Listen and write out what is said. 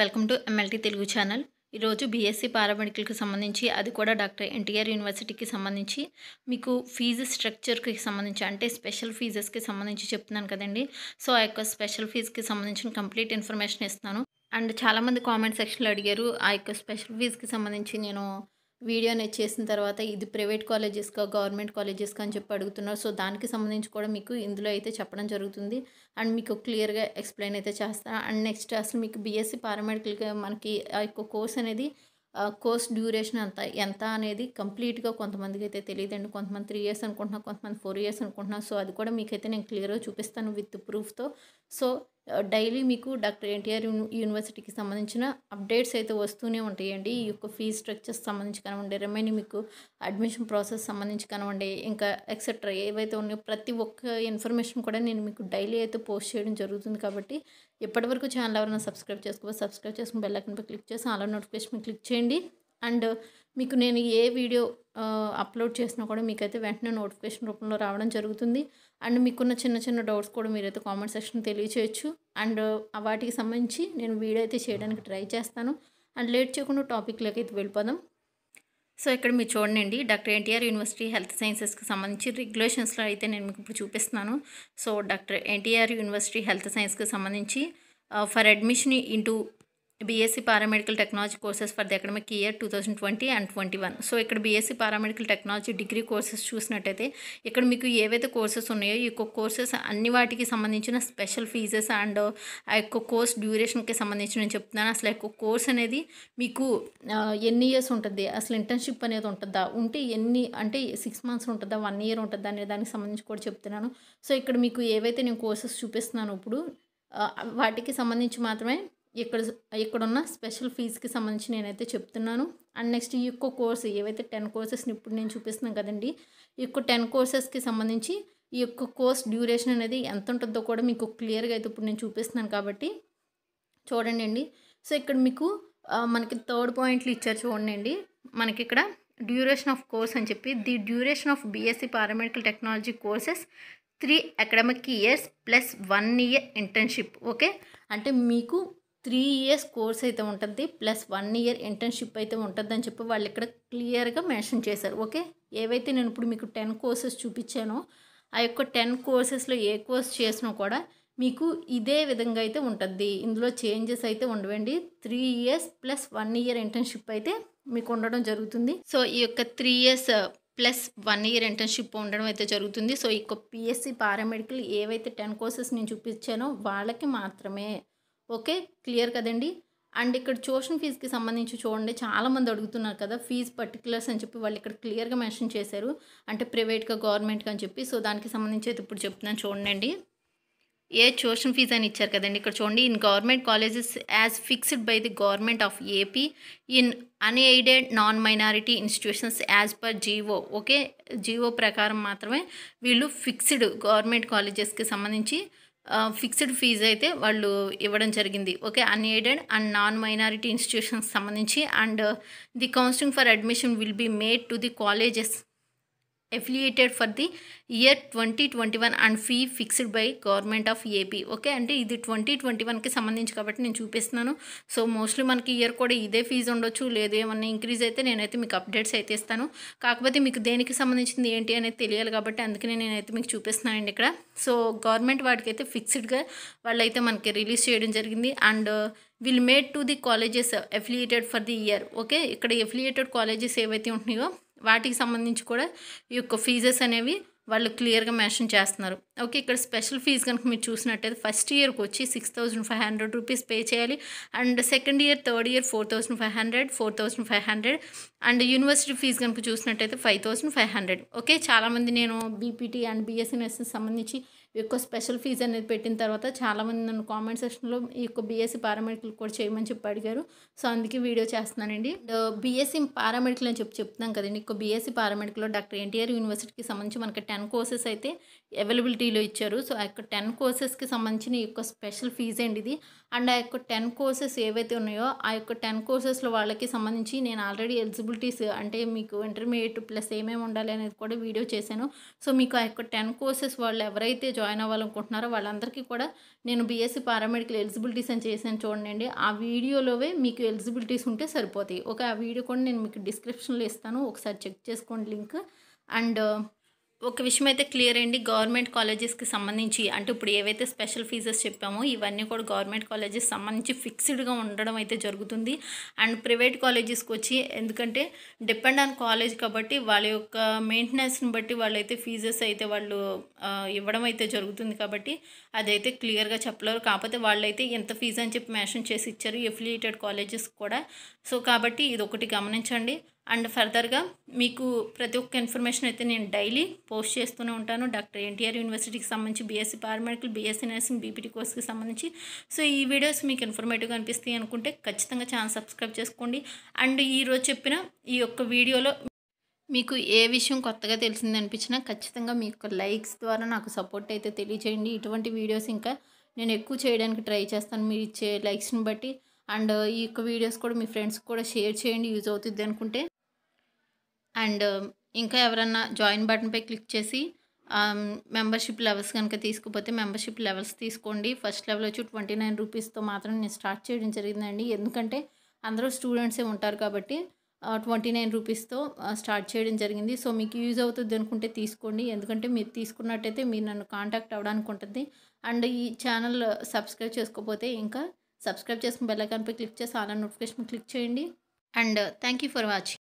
welcome to MLT Telugu channel ఈరోజు BSc పారామెడికల్కి సంబంధించి అది కూడా డాక్టర్ ఎన్టీఆర్ యూనివర్సిటీకి సంబంధించి మీకు ఫీజు స్ట్రక్చర్కి సంబంధించి అంటే స్పెషల్ ఫీజెస్కి సంబంధించి చెప్తున్నాను కదండి సో ఆ యొక్క స్పెషల్ ఫీజుకి సంబంధించిన కంప్లీట్ ఇన్ఫర్మేషన్ ఇస్తున్నాను అండ్ చాలామంది కామెంట్ సెక్షన్లో అడిగారు ఆ యొక్క స్పెషల్ ఫీజుకి సంబంధించి నేను వీడియో అనేది చేసిన తర్వాత ఇది ప్రైవేట్ కాలేజెస్గా గవర్నమెంట్ కాలేజెస్గా అని చెప్పి అడుగుతున్నారు సో దానికి సంబంధించి కూడా మీకు ఇందులో అయితే చెప్పడం జరుగుతుంది అండ్ మీకు క్లియర్గా ఎక్స్ప్లెయిన్ అయితే చేస్తాను అండ్ నెక్స్ట్ అసలు మీకు బీఎస్సీ పారామెడికల్గా మనకి ఆ యొక్క కోర్స్ అనేది కోర్స్ డ్యూరేషన్ అంత ఎంత అనేది కంప్లీట్గా కొంతమందికి అయితే తెలియదండి కొంతమంది త్రీ ఇయర్స్ అనుకుంటున్నాను కొంతమంది ఫోర్ ఇయర్స్ అనుకుంటున్నా సో అది కూడా మీకైతే నేను క్లియర్గా చూపిస్తాను విత్ ప్రూఫ్తో సో డైలీ మీకు డాక్టర్ ఎన్టీఆర్ యూనివర్సిటీకి సంబంధించిన అప్డేట్స్ అయితే వస్తూనే ఉంటాయండి ఈ యొక్క ఫీజ్ స్ట్రక్చర్స్ సంబంధించి కానివ్వండి రిమైనింగ్ మీకు అడ్మిషన్ ప్రాసెస్ సంబంధించి కానివ్వండి ఇంకా ఎక్సెట్రా ఏవైతే ఉన్నాయో ప్రతి ఒక్క ఇన్ఫర్మేషన్ కూడా నేను మీకు డైలీ అయితే పోస్ట్ చేయడం జరుగుతుంది కాబట్టి ఎప్పటివరకు ఛానల్ ఎవరైనా సబ్స్క్రైబ్ చేసుకోవాలి సబ్స్క్రైబ్ చేసుకుని బెల్ క్లిక్ చేసి అలా నోటిఫికేషన్ క్లిక్ చేయండి అండ్ మీకు నేను ఏ వీడియో అప్లోడ్ చేసినా కూడా మీకైతే వెంటనే నోటిఫికేషన్ రూపంలో రావడం జరుగుతుంది అండ్ మీకున్న చిన్న చిన్న డౌట్స్ కూడా మీరైతే కామెంట్ సెక్షన్ తెలియచేయచ్చు అండ్ వాటికి సంబంధించి నేను వీడియో అయితే చేయడానికి ట్రై చేస్తాను అండ్ లేట్ చేయకుండా టాపిక్లోకి అయితే వెళ్ళిపోదాం సో ఇక్కడ మీరు చూడండి డాక్టర్ ఎన్టీఆర్ యూనివర్సిటీ హెల్త్ సైన్సెస్కి సంబంధించి రెగ్యులేషన్స్లో అయితే నేను మీకు ఇప్పుడు చూపిస్తున్నాను so doctor NTR university health సైన్స్కి సంబంధించి for admission into BSc paramedical technology courses for the academic year two thousand twenty and twenty one so ఇక్కడ BSc paramedical technology degree courses చూసినట్టయితే ఇక్కడ మీకు ఏవైతే కోర్సెస్ ఉన్నాయో ఈ కోర్సెస్ అన్ని వాటికి సంబంధించిన స్పెషల్ ఫీజెస్ అండ్ ఆ యొక్క కోర్స్ డ్యూరేషన్కి సంబంధించి నేను చెప్తున్నాను అసలు యొక్క కోర్స్ అనేది మీకు ఎన్ని ఇయర్స్ ఉంటుంది అసలు ఇంటర్న్షిప్ అనేది ఉంటుందా ఉంటే ఎన్ని అంటే సిక్స్ మంత్స్ ఉంటుందా వన్ ఇయర్ ఉంటుందా అనే దానికి సంబంధించి కూడా చెప్తున్నాను సో ఇక్కడ మీకు ఏవైతే నేను కోర్సెస్ చూపిస్తున్నాను ఇప్పుడు వాటికి సంబంధించి మాత్రమే ఇక్కడ ఇక్కడున్న స్పెషల్ ఫీజ్కి సంబంధించి నేనైతే చెప్తున్నాను అండ్ నెక్స్ట్ ఈ యొక్క కోర్సు ఏవైతే టెన్ కోర్సెస్ని ఇప్పుడు నేను చూపిస్తున్నాను కదండి ఈ యొక్క టెన్ కోర్సెస్కి సంబంధించి ఈ యొక్క కోర్స్ డ్యూరేషన్ అనేది ఎంత ఉంటుందో కూడా మీకు క్లియర్గా అయితే ఇప్పుడు నేను చూపిస్తున్నాను కాబట్టి చూడండి అండి సో ఇక్కడ మీకు మనకి థర్డ్ పాయింట్లు ఇచ్చారు చూడండి అండి మనకి ఇక్కడ డ్యూరేషన్ ఆఫ్ కోర్స్ అని చెప్పి the duration of BSc paramedical technology courses three academic years plus one year internship okay అంటే మీకు త్రీ ఇయర్స్ కోర్స్ అయితే ఉంటుంది ప్లస్ వన్ ఇయర్ ఇంటర్న్షిప్ అయితే ఉంటుంది అని చెప్పి వాళ్ళు ఇక్కడ క్లియర్గా మెన్షన్ చేశారు ఓకే ఏవైతే నేను ఇప్పుడు మీకు టెన్ కోర్సెస్ చూపించానో ఆ యొక్క టెన్ కోర్సెస్లో ఏ కోర్స్ చేసినా కూడా మీకు ఇదే విధంగా అయితే ఉంటుంది ఇందులో చేంజెస్ అయితే ఉండవండి three years plus one year internship అయితే మీకు ఉండడం జరుగుతుంది సో ఈ యొక్క three years plus one year internship ఉండడం అయితే జరుగుతుంది సో ఈ పిఎస్సి పారామెడికల్ ఏవైతే టెన్ కోర్సెస్ నేను చూపించానో వాళ్ళకి మాత్రమే ఓకే క్లియర్ కదండి అండ్ ఇక్కడ ట్యూషన్ ఫీజుకి సంబంధించి చూడండి చాలామంది అడుగుతున్నారు కదా ఫీజ్ పర్టికులర్స్ అని చెప్పి వాళ్ళు ఇక్కడ క్లియర్గా మెన్షన్ చేశారు అంటే ప్రైవేట్గా గవర్నమెంట్గా అని చెప్పి సో దానికి సంబంధించి అయితే ఇప్పుడు చెప్తున్నాను చూడండి ఏ ట్యూషన్ ఫీజు అని ఇచ్చారు కదండి ఇక్కడ చూడండి in government colleges as fixed by the government of AP in unaided non minority institutions as per GO okay GO ప్రకారం మాత్రమే వీళ్ళు ఫిక్స్డ్ గవర్నమెంట్ కాలేజెస్కి సంబంధించి ఫిక్స్డ్ ఫీజు అయితే వాళ్ళు ఇవ్వడం జరిగింది okay unaided and non minority institutions సంబంధించి and the counselling for admission will be made to the colleges affiliated for the year twenty twenty one and fee fixed by government of AP okay అంటే ఇది twenty twenty వన్కి సంబంధించి కాబట్టి నేను చూపిస్తున్నాను so mostly మనకి year కూడా ఇదే ఫీజు ఉండొచ్చు లేదు ఏమన్నా ఇంక్రీజ్ అయితే నేనైతే మీకు అప్డేట్స్ అయితే ఇస్తాను కాకపోతే మీకు దేనికి సంబంధించింది ఏంటి అనేది తెలియాలి కాబట్టి అందుకనే నేనైతే మీకు చూపిస్తున్నానండి ఇక్కడ సో గవర్నమెంట్ వాటికైతే ఫిక్స్డ్గా వాళ్ళైతే మనకి రిలీజ్ చేయడం జరిగింది and will made to the colleges affiliated for the year okay ఇక్కడ ఎఫిలియేటెడ్ కాలేజెస్ ఏవైతే ఉంటున్నాయో వాటికి సంబంధించి కూడా ఈ యొక్క ఫీజెస్ అనేవి వాళ్ళు క్లియర్గా మెన్షన్ చేస్తున్నారు ఓకే ఇక్కడ స్పెషల్ ఫీజు కనుక మీరు చూసినట్టయితే ఫస్ట్ ఇయర్కి వచ్చి six thousand five hundred rupees pay చేయాలి and second year third year four thousand five hundred four thousand five hundred and university fee కనుక చూసినట్టయితే five thousand five hundred okay చాలామంది నేను బీపీటీ అండ్ బీఎస్ఎన్ఎస్ సంబంధించి ఎక్కువ స్పెషల్ ఫీజు అనేది పెట్టిన తర్వాత చాలామంది నన్ను కామెంట్ సెక్షన్లో ఈ యొక్క బీఎస్సీ e పారామెడికల్ కూడా చేయమని చెప్పి అడిగారు సో అందుకే వీడియో చేస్తున్నానండి బీఎస్సీ e పారామెడికల్ అని చెప్పి చెప్తున్నాం కదండి ఎక్కువ బీఎస్సీ e పారామెడికల్లో డాక్టర్ ఎన్టీఆర్ యూనివర్సిటీకి సంబంధించి మనకి టెన్ కోర్సెస్ అయితే అవైలబిలిటీలో ఇచ్చారు సో ఆ యొక్క టెన్ కోర్సెస్కి సంబంధించిన ఈ యొక్క స్పెషల్ ఫీజు అండి ఇది అండ్ ఆ యొక్క టెన్ కోర్సెస్ ఏవైతే ఉన్నాయో ఆ యొక్క టెన్ కోర్సెస్లో వాళ్ళకి సంబంధించి నేను ఆల్రెడీ ఎలిజిబిలిటీస్ అంటే మీకు ఇంటర్మీడియట్ ప్లస్ ఏమేమి ఉండాలి అనేది కూడా వీడియో చేశాను సో మీకు ఆ యొక్క టెన్ కోర్సెస్ వాళ్ళు ఎవరైతే జాయిన్ అవ్వాలనుకుంటున్నారో వాళ్ళందరికీ కూడా నేను బీఎస్సీ e పారామెడికల్ ఎలిజిబిలిటీస్ అని చేశాను చూడండి ఆ వీడియోలోవే మీకు ఎలిజిబిలిటీస్ ఉంటే సరిపోతాయి ఒక ఆ వీడియో కూడా నేను మీకు డిస్క్రిప్షన్లో ఇస్తాను ఒకసారి చెక్ చేసుకోండి లింక్ అండ్ ఒక విషయం అయితే క్లియర్ అయ్యింది గవర్నమెంట్ కాలేజెస్కి సంబంధించి అంటే ఇప్పుడు ఏవైతే స్పెషల్ ఫీజెస్ చెప్పామో ఇవన్నీ కూడా గవర్నమెంట్ కాలేజెస్ సంబంధించి ఫిక్స్డ్గా ఉండడం అయితే జరుగుతుంది అండ్ ప్రైవేట్ కాలేజెస్కి వచ్చి ఎందుకంటే డిపెండ్ ఆన్ కాలేజ్ కాబట్టి వాళ్ళ యొక్క మెయింటెనెన్స్ని బట్టి వాళ్ళైతే ఫీజెస్ అయితే వాళ్ళు ఇవ్వడం అయితే జరుగుతుంది కాబట్టి అదైతే క్లియర్గా చెప్పలేరు కాకపోతే వాళ్ళైతే ఎంత ఫీజు అని చెప్పి మెన్షన్ చేసి ఇచ్చారు ఎఫిలియేటెడ్ కాలేజెస్ కూడా సో కాబట్టి ఇది ఒకటి గమనించండి అండ్ ఫర్దర్గా మీకు ప్రతి ఒక్క ఇన్ఫర్మేషన్ అయితే నేను డైలీ పోస్ట్ చేస్తూనే ఉంటాను డాక్టర్ ఎన్టీఆర్ యూనివర్సిటీకి సంబంధించి BSc paramedical BSc nursing BPT కోర్స్కి సంబంధించి సో ఈ వీడియోస్ మీకు ఇన్ఫర్మేటివ్గా అనిపిస్తాయి అనుకుంటే ఖచ్చితంగా ఛానల్ సబ్స్క్రైబ్ చేసుకోండి అండ్ ఈరోజు చెప్పిన ఈ యొక్క వీడియోలో మీకు ఏ విషయం కొత్తగా తెలిసింది అనిపించినా ఖచ్చితంగా మీ యొక్క లైక్స్ ద్వారా నాకు సపోర్ట్ అయితే తెలియజేయండి ఇటువంటి వీడియోస్ ఇంకా నేను ఎక్కువ చేయడానికి ట్రై చేస్తాను మీరు ఇచ్చే లైక్స్ని బట్టి అండ్ ఈ యొక్క వీడియోస్ కూడా మీ ఫ్రెండ్స్ కూడా షేర్ చేయండి యూజ్ అవుతుంది అనుకుంటే అండ్ um, ఇంకా ఎవరన్నా జాయిన్ బటన్పై క్లిక్ చేసి um, మెంబర్షిప్ లెవెల్స్ కనుక తీసుకుపోతే మెంబర్షిప్ లెవెల్స్ తీసుకోండి ఫస్ట్ లెవెల్ వచ్చి ట్వంటీ నైన్ రూపీస్తో మాత్రం నేను స్టార్ట్ చేయడం జరిగిందండి ఎందుకంటే అందరూ స్టూడెంట్సే ఉంటారు కాబట్టి ట్వంటీ నైన్ రూపీస్తో స్టార్ట్ చేయడం జరిగింది సో మీకు యూజ్ అవుతుంది అనుకుంటే తీసుకోండి ఎందుకంటే మీరు తీసుకున్నట్టయితే మీరు నన్ను కాంటాక్ట్ అవ్వడానికి ఉంటుంది అండ్ ఈ ఛానల్ సబ్స్క్రైబ్ చేసుకోకపోతే ఇంకా సబ్స్క్రైబ్ చేసుకుని బెల్లకాన్పై క్లిక్ చేసి ఆన్లైన్ నోటిఫికేషన్ క్లిక్ చేయండి and thank you for watching